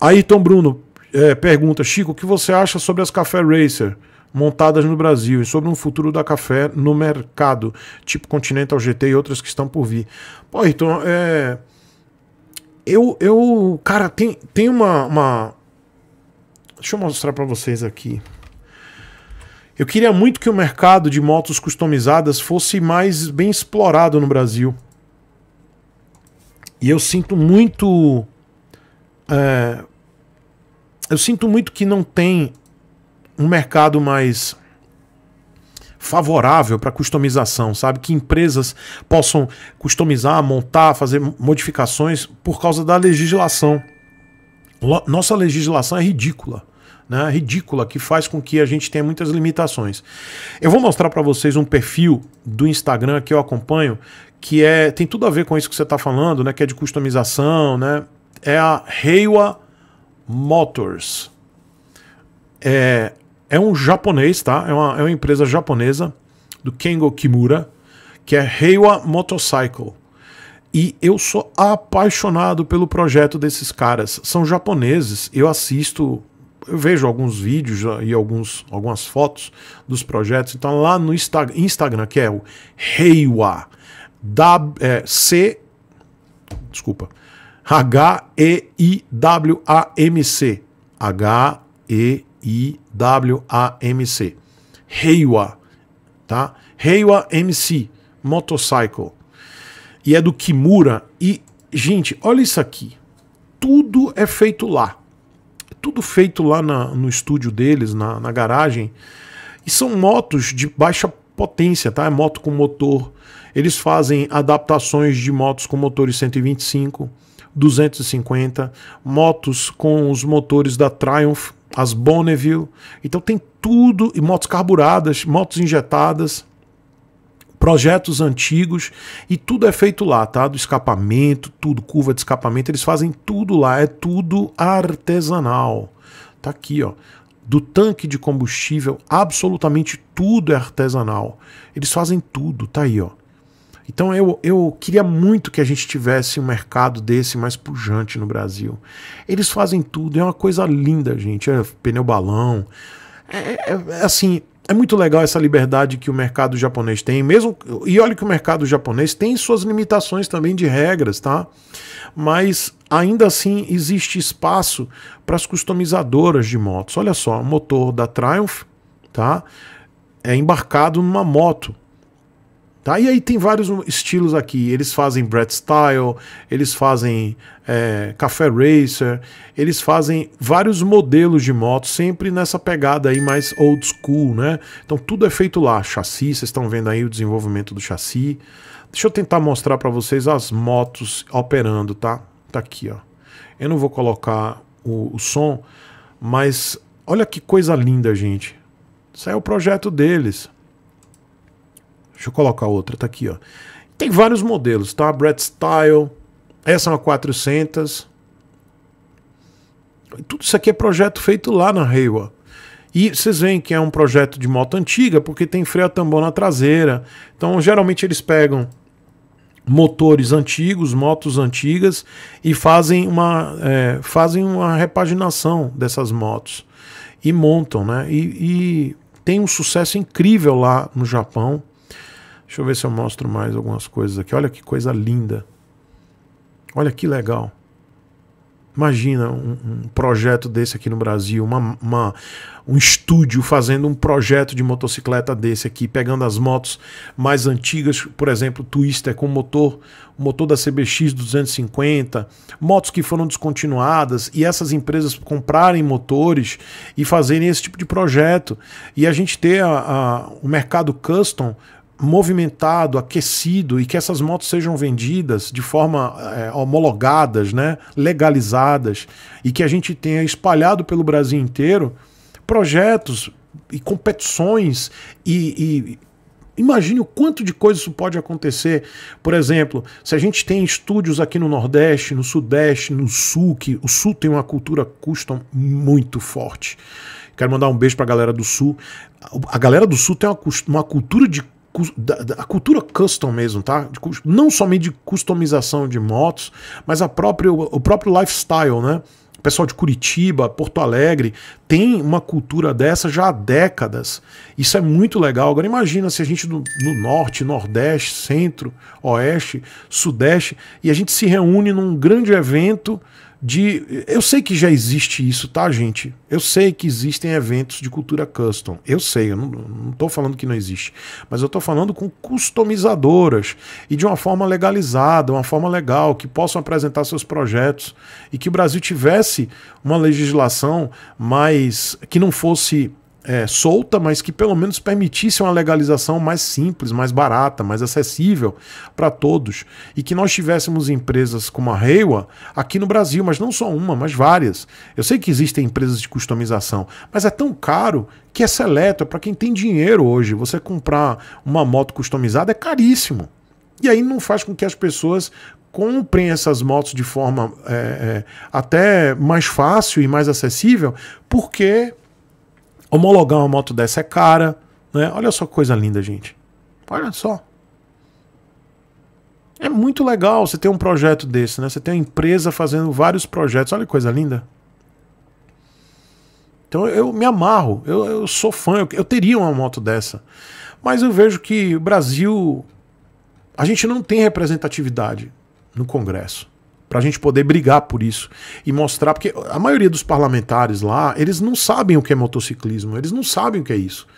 Ayrton Bruno é, pergunta, Chico, o que você acha sobre as café racer montadas no Brasil e sobre um futuro da café no mercado, tipo Continental GT e outras que estão por vir? Pô, Ayrton, é... Eu, eu, cara, tem, tem uma, uma... Deixa eu mostrar para vocês aqui. Eu queria muito que o mercado de motos customizadas fosse mais bem explorado no Brasil. E eu sinto muito é, eu sinto muito que não tem um mercado mais favorável para customização, sabe? Que empresas possam customizar, montar, fazer modificações por causa da legislação. Nossa legislação é ridícula. Né, é ridícula que faz com que a gente tenha muitas limitações. Eu vou mostrar para vocês um perfil do Instagram que eu acompanho que é tem tudo a ver com isso que você está falando, né, que é de customização, né? É a Reiwa Motors. É, é um japonês, tá? É uma, é uma empresa japonesa do Kengo Kimura, que é Heiwa Motorcycle. E eu sou apaixonado pelo projeto desses caras. São japoneses, eu assisto, eu vejo alguns vídeos e alguns, algumas fotos dos projetos. Então, lá no Insta Instagram, que é o Heiwa, é, C. Desculpa. H-E-I-W-A-M-C. H-E-I-W-A-M-C. Reiwa, tá? Reiwa MC, Motorcycle. E é do Kimura. E, gente, olha isso aqui. Tudo é feito lá. Tudo feito lá na, no estúdio deles, na, na garagem. E são motos de baixa potência, tá? É moto com motor. Eles fazem adaptações de motos com motores 125. 250, motos com os motores da Triumph, as Bonneville. Então tem tudo, e motos carburadas, motos injetadas projetos antigos e tudo é feito lá, tá? Do escapamento, tudo, curva de escapamento, eles fazem tudo lá, é tudo artesanal. Tá aqui, ó. Do tanque de combustível, absolutamente tudo é artesanal. Eles fazem tudo, tá aí, ó. Então eu, eu queria muito que a gente tivesse um mercado desse mais pujante no Brasil. Eles fazem tudo, é uma coisa linda, gente. É pneu balão. É, é, é, é assim, é muito legal essa liberdade que o mercado japonês tem, mesmo e olha que o mercado japonês tem suas limitações também de regras, tá? Mas ainda assim existe espaço para as customizadoras de motos. Olha só, o motor da Triumph, tá? É embarcado numa moto Tá? E aí tem vários estilos aqui. Eles fazem Brad Style, eles fazem é, Café Racer, eles fazem vários modelos de moto, sempre nessa pegada aí mais old school, né? Então tudo é feito lá. Chassi, vocês estão vendo aí o desenvolvimento do chassi. Deixa eu tentar mostrar para vocês as motos operando, tá? Tá aqui, ó. Eu não vou colocar o, o som, mas olha que coisa linda, gente. Isso aí é o projeto deles. Deixa eu colocar outra, tá aqui, ó. Tem vários modelos, tá? Brad Style, essa é uma 400. Tudo isso aqui é projeto feito lá na Reiwa. E vocês veem que é um projeto de moto antiga, porque tem freio a tambor na traseira. Então, geralmente eles pegam motores antigos, motos antigas e fazem uma, é, fazem uma repaginação dessas motos e montam, né? E, e, tem um sucesso incrível lá no Japão. Deixa eu ver se eu mostro mais algumas coisas aqui. Olha que coisa linda. Olha que legal. Imagina um, um projeto desse aqui no Brasil, uma, uma, um estúdio fazendo um projeto de motocicleta desse aqui, pegando as motos mais antigas, por exemplo, Twister com motor, motor da CBX 250, motos que foram descontinuadas e essas empresas comprarem motores e fazerem esse tipo de projeto. E a gente ter a, a, o mercado custom movimentado, aquecido e que essas motos sejam vendidas de forma é, homologadas, né, legalizadas e que a gente tenha espalhado pelo Brasil inteiro projetos e competições e, e Imagine o quanto de coisa isso pode acontecer. Por exemplo, se a gente tem estúdios aqui no Nordeste, no Sudeste, no Sul, que o Sul tem uma cultura custom muito forte. Quero mandar um beijo para a galera do Sul. A galera do Sul tem uma, uma cultura de da, da cultura custom mesmo, tá? De, não somente de customização de motos, mas a própria, o próprio lifestyle, né? O pessoal de Curitiba, Porto Alegre, tem uma cultura dessa já há décadas. Isso é muito legal. Agora imagina se a gente no, no, norte, nordeste, centro, oeste, sudeste, e a gente se reúne num grande evento de. Eu sei que já existe isso, tá, gente? Eu sei que existem eventos de cultura custom. Eu sei, eu não, estou tô falando que não existe. Mas eu tô falando com customizadoras e de uma forma legalizada, uma forma legal, que possam apresentar seus projetos e que o Brasil tivesse uma legislação mais. que não fosse é, solta, mas que pelo menos permitisse uma legalização mais simples, mais barata, mais acessível para todos. E que nós tivéssemos empresas como a Reiwa aqui no Brasil, mas não só uma, mas várias. Eu sei que existem empresas de customização, mas é tão caro que é seleto, é para quem tem dinheiro hoje. Você comprar uma moto customizada é caríssimo. E aí não faz com que as pessoas comprem essas motos de forma é, é, até mais fácil e mais acessível, porque Homologar uma moto dessa é cara, né? Olha só que coisa linda, gente. Olha só. É muito legal você ter um projeto desse, né? Você tem uma empresa fazendo vários projetos. Olha que coisa linda. Então eu me amarro, eu, eu sou fã, eu, eu, teria uma moto dessa. Mas eu vejo que o Brasil. A gente não tem representatividade no Congresso para a gente poder brigar por isso e mostrar, porque a maioria dos parlamentares lá, eles não sabem o que é motociclismo, eles não sabem o que é isso.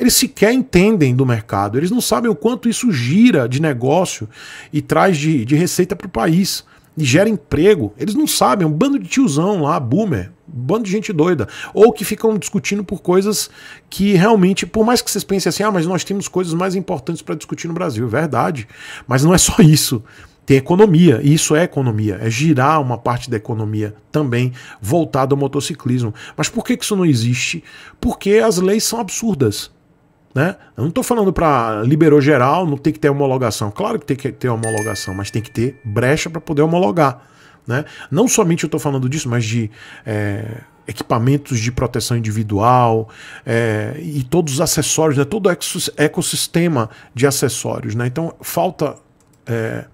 Eles sequer entendem do mercado, eles não sabem o quanto isso gira de negócio e traz de, de receita para o país e gera emprego. Eles não sabem, um bando de tiozão lá, boomer, bando de gente doida. Ou que ficam discutindo por coisas que realmente, por mais que vocês pensem assim, ah, mas nós temos coisas mais importantes para discutir no Brasil. É verdade. Mas não é só isso tem economia, e isso é economia, é girar uma parte da economia também voltada ao motociclismo. Mas por que isso não existe? Porque as leis são absurdas. Né? Eu não estou falando para liberou geral, não tem que ter homologação. Claro que tem que ter homologação, mas tem que ter brecha para poder homologar. Né? Não somente eu estou falando disso, mas de é, equipamentos de proteção individual é, e todos os acessórios, né? todo o ecossistema de acessórios. Né? Então falta é,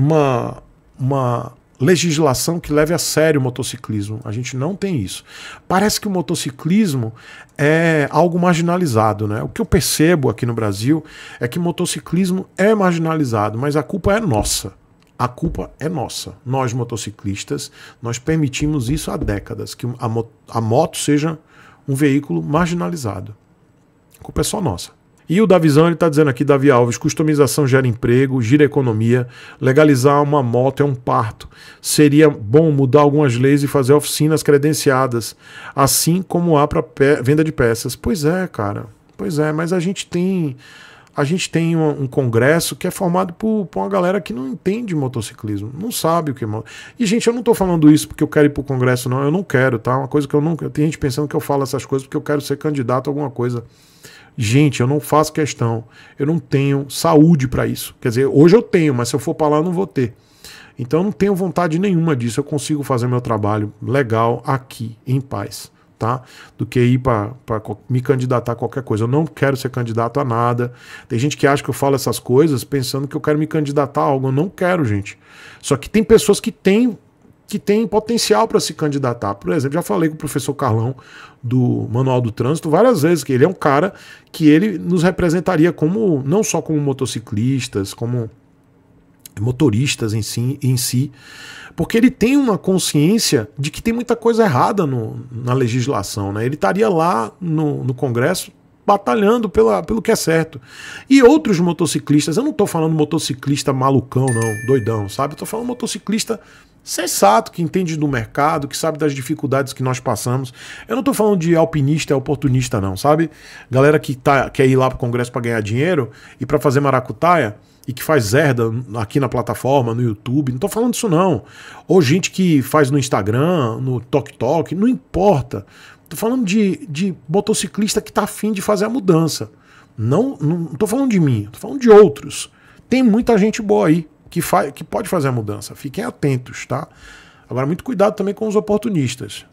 uma, uma legislação que leve a sério o motociclismo. A gente não tem isso. Parece que o motociclismo é algo marginalizado, né? O que eu percebo aqui no Brasil é que motociclismo é marginalizado, mas a culpa é nossa. A culpa é nossa. Nós motociclistas, nós permitimos isso há décadas, que a moto seja um veículo marginalizado. A culpa é só nossa. E o Davizão ele está dizendo aqui, Davi Alves, customização gera emprego, gira economia, legalizar uma moto é um parto. Seria bom mudar algumas leis e fazer oficinas credenciadas, assim como há para venda de peças. Pois é, cara. Pois é, mas a gente tem a gente tem um, um, congresso que é formado por, por, uma galera que não entende motociclismo, não sabe o que é. E, gente, eu não estou falando isso porque eu quero ir pro congresso, não. Eu não quero, tá? Uma coisa que eu nunca. Tem gente pensando que eu falo essas coisas porque eu quero ser candidato a alguma coisa. Gente, eu não faço questão, eu não tenho saúde para isso. Quer dizer, hoje eu tenho, mas se eu for para lá eu não vou ter. Então eu não tenho vontade nenhuma disso. Eu consigo fazer meu trabalho legal aqui, em paz, tá? Do que ir para me candidatar a qualquer coisa. Eu não quero ser candidato a nada. Tem gente que acha que eu falo essas coisas pensando que eu quero me candidatar a algo. Eu não quero, gente. Só que tem pessoas que têm que tem potencial para se candidatar. Por exemplo, já falei com o professor Carlão do Manual do Trânsito várias vezes que ele é um cara que ele nos representaria como não só como motociclistas, como motoristas em si, em si, porque ele tem uma consciência de que tem muita coisa errada no, na legislação. Né? Ele estaria lá no, no Congresso batalhando pela, pelo que é certo. E outros motociclistas, eu não estou falando motociclista malucão, não, doidão, sabe? Estou falando motociclista sensato, que entende do mercado, que sabe das dificuldades que nós passamos. Eu não estou falando de alpinista, oportunista não, sabe? Galera que tá, quer ir lá para o congresso para ganhar dinheiro e para fazer maracutaia e que faz zerda aqui na plataforma, no YouTube, não estou falando disso não. Ou gente que faz no Instagram, no TikTok. não importa. Estou falando de, de motociclista que está afim de fazer a mudança. Não, não estou falando de mim, estou falando de outros. Tem muita gente boa aí, que, faz, que pode fazer a mudança. Fiquem atentos, tá? Agora, muito cuidado também com os oportunistas.